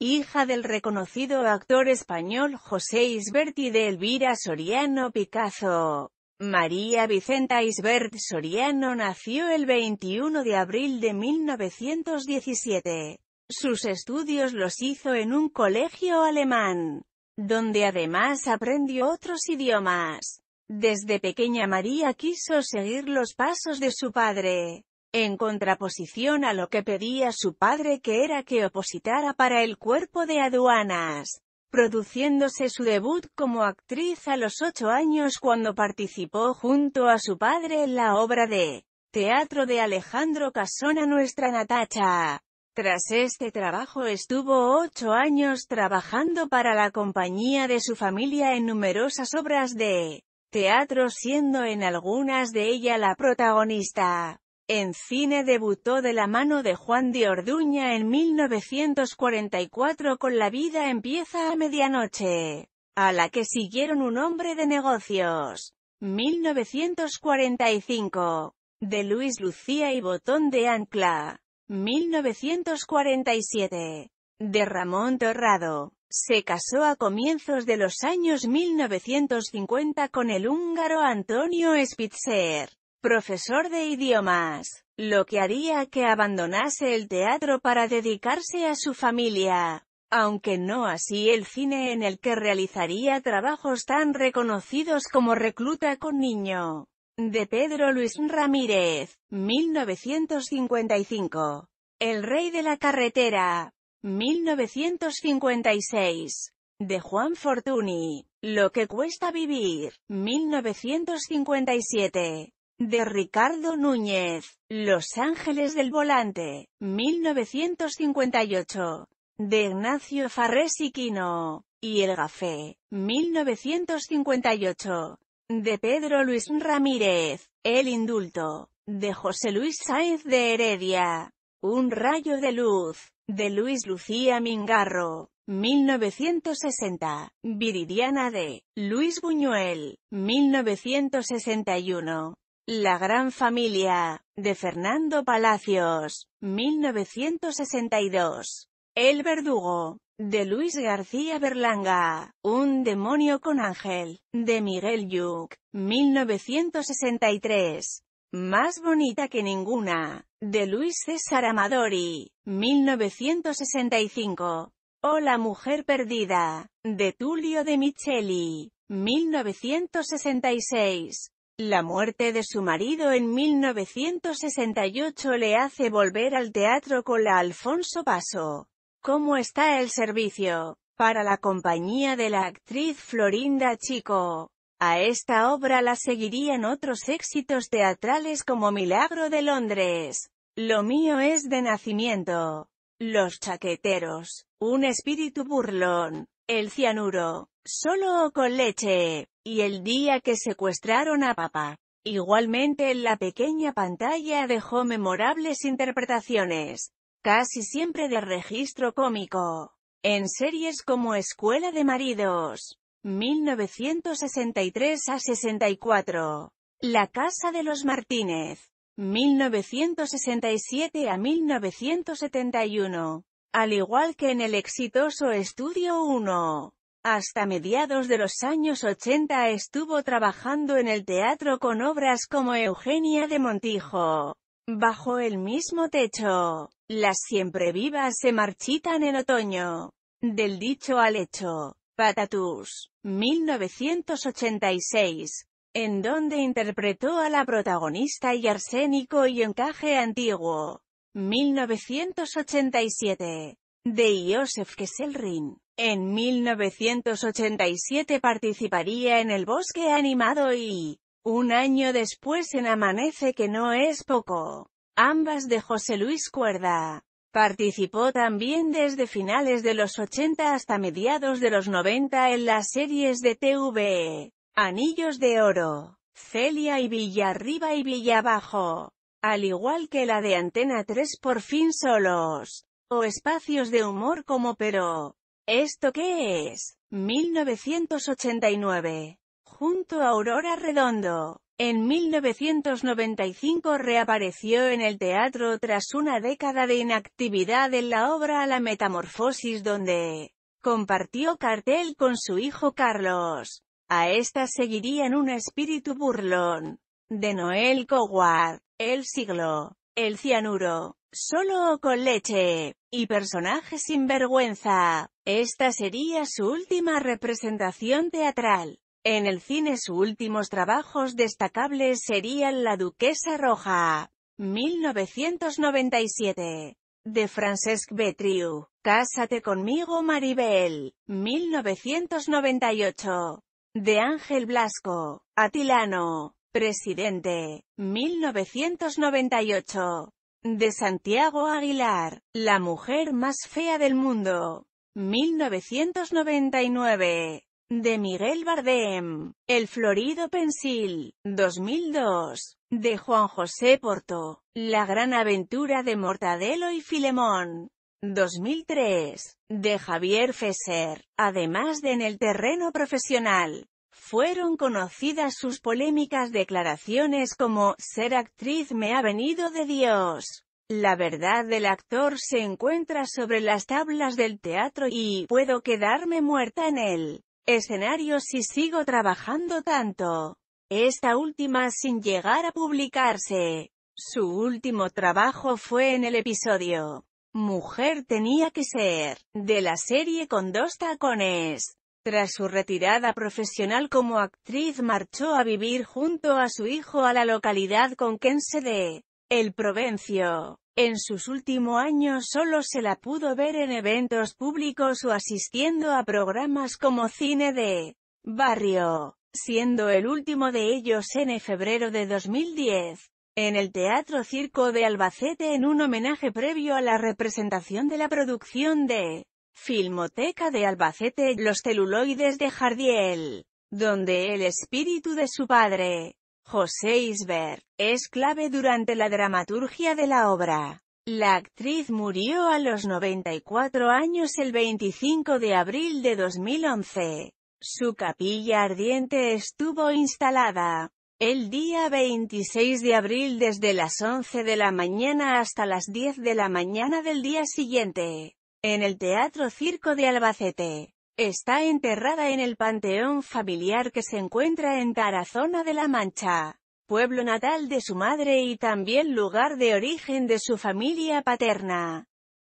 hija del reconocido actor español José Isbert y de Elvira Soriano Picazo. María Vicenta Isbert Soriano nació el 21 de abril de 1917. Sus estudios los hizo en un colegio alemán, donde además aprendió otros idiomas. Desde pequeña María quiso seguir los pasos de su padre en contraposición a lo que pedía su padre que era que opositara para el cuerpo de aduanas, produciéndose su debut como actriz a los ocho años cuando participó junto a su padre en la obra de teatro de Alejandro Casona Nuestra Natacha. Tras este trabajo estuvo ocho años trabajando para la compañía de su familia en numerosas obras de teatro siendo en algunas de ellas la protagonista. En cine debutó de la mano de Juan de Orduña en 1944 con La vida empieza a medianoche, a la que siguieron Un hombre de negocios, 1945, de Luis Lucía y Botón de Ancla, 1947, de Ramón Torrado. Se casó a comienzos de los años 1950 con el húngaro Antonio Spitzer profesor de idiomas, lo que haría que abandonase el teatro para dedicarse a su familia, aunque no así el cine en el que realizaría trabajos tan reconocidos como Recluta con Niño, de Pedro Luis Ramírez, 1955, El Rey de la Carretera, 1956, de Juan Fortuny, Lo que cuesta vivir, 1957 de Ricardo Núñez, Los Ángeles del Volante, 1958, de Ignacio Farrés y y El Gafé, 1958, de Pedro Luis Ramírez, El Indulto, de José Luis Sáenz de Heredia, Un Rayo de Luz, de Luis Lucía Mingarro, 1960, Viridiana de Luis Buñuel, 1961. La gran familia, de Fernando Palacios, 1962. El verdugo, de Luis García Berlanga, Un demonio con ángel, de Miguel Yuc, 1963. Más bonita que ninguna, de Luis César Amadori, 1965. O La mujer perdida, de Tulio de Micheli, 1966. La muerte de su marido en 1968 le hace volver al teatro con la Alfonso Paso. ¿Cómo está el servicio? Para la compañía de la actriz Florinda Chico. A esta obra la seguirían otros éxitos teatrales como Milagro de Londres, Lo mío es de nacimiento, Los chaqueteros, Un espíritu burlón, El cianuro, Solo o con leche, y el día que secuestraron a papá. Igualmente en la pequeña pantalla dejó memorables interpretaciones, casi siempre de registro cómico, en series como Escuela de Maridos, 1963 a 64, La Casa de los Martínez, 1967 a 1971, al igual que en el exitoso Estudio 1. Hasta mediados de los años 80 estuvo trabajando en el teatro con obras como Eugenia de Montijo. Bajo el mismo techo, las siempre vivas se marchitan en otoño. Del dicho al hecho, Patatus, 1986, en donde interpretó a la protagonista y Arsénico y Encaje Antiguo, 1987, de Josef Kesselrin. En 1987 participaría en El Bosque Animado y, un año después en Amanece que no es poco, ambas de José Luis Cuerda. Participó también desde finales de los 80 hasta mediados de los 90 en las series de TV, Anillos de Oro, Celia y Villa Arriba y Villa Abajo, al igual que la de Antena 3 por fin solos, o espacios de humor como Pero, ¿Esto qué es? 1989. Junto a Aurora Redondo. En 1995 reapareció en el teatro tras una década de inactividad en la obra La Metamorfosis donde compartió cartel con su hijo Carlos. A estas seguirían un espíritu burlón. De Noel Coward. El siglo. El cianuro. Solo con leche. Y personaje sin vergüenza. Esta sería su última representación teatral. En el cine sus últimos trabajos destacables serían La Duquesa Roja, 1997, de Francesc Betriu, Cásate conmigo Maribel, 1998, de Ángel Blasco, Atilano, Presidente, 1998, de Santiago Aguilar, La mujer más fea del mundo, 1999, de Miguel Bardem, El florido pensil, 2002, de Juan José Porto, La gran aventura de Mortadelo y Filemón, 2003, de Javier Fesser, además de en el terreno profesional. Fueron conocidas sus polémicas declaraciones como, ser actriz me ha venido de Dios. La verdad del actor se encuentra sobre las tablas del teatro y, puedo quedarme muerta en él escenario si sigo trabajando tanto. Esta última sin llegar a publicarse. Su último trabajo fue en el episodio Mujer tenía que ser, de la serie con dos tacones. Tras su retirada profesional como actriz marchó a vivir junto a su hijo a la localidad conquense de El Provencio. En sus últimos años solo se la pudo ver en eventos públicos o asistiendo a programas como cine de barrio, siendo el último de ellos en febrero de 2010, en el Teatro Circo de Albacete en un homenaje previo a la representación de la producción de Filmoteca de Albacete, Los celuloides de Jardiel, donde el espíritu de su padre, José Isbert, es clave durante la dramaturgia de la obra. La actriz murió a los 94 años el 25 de abril de 2011. Su capilla ardiente estuvo instalada el día 26 de abril desde las 11 de la mañana hasta las 10 de la mañana del día siguiente en el Teatro Circo de Albacete. Está enterrada en el panteón familiar que se encuentra en Tarazona de la Mancha, pueblo natal de su madre y también lugar de origen de su familia paterna.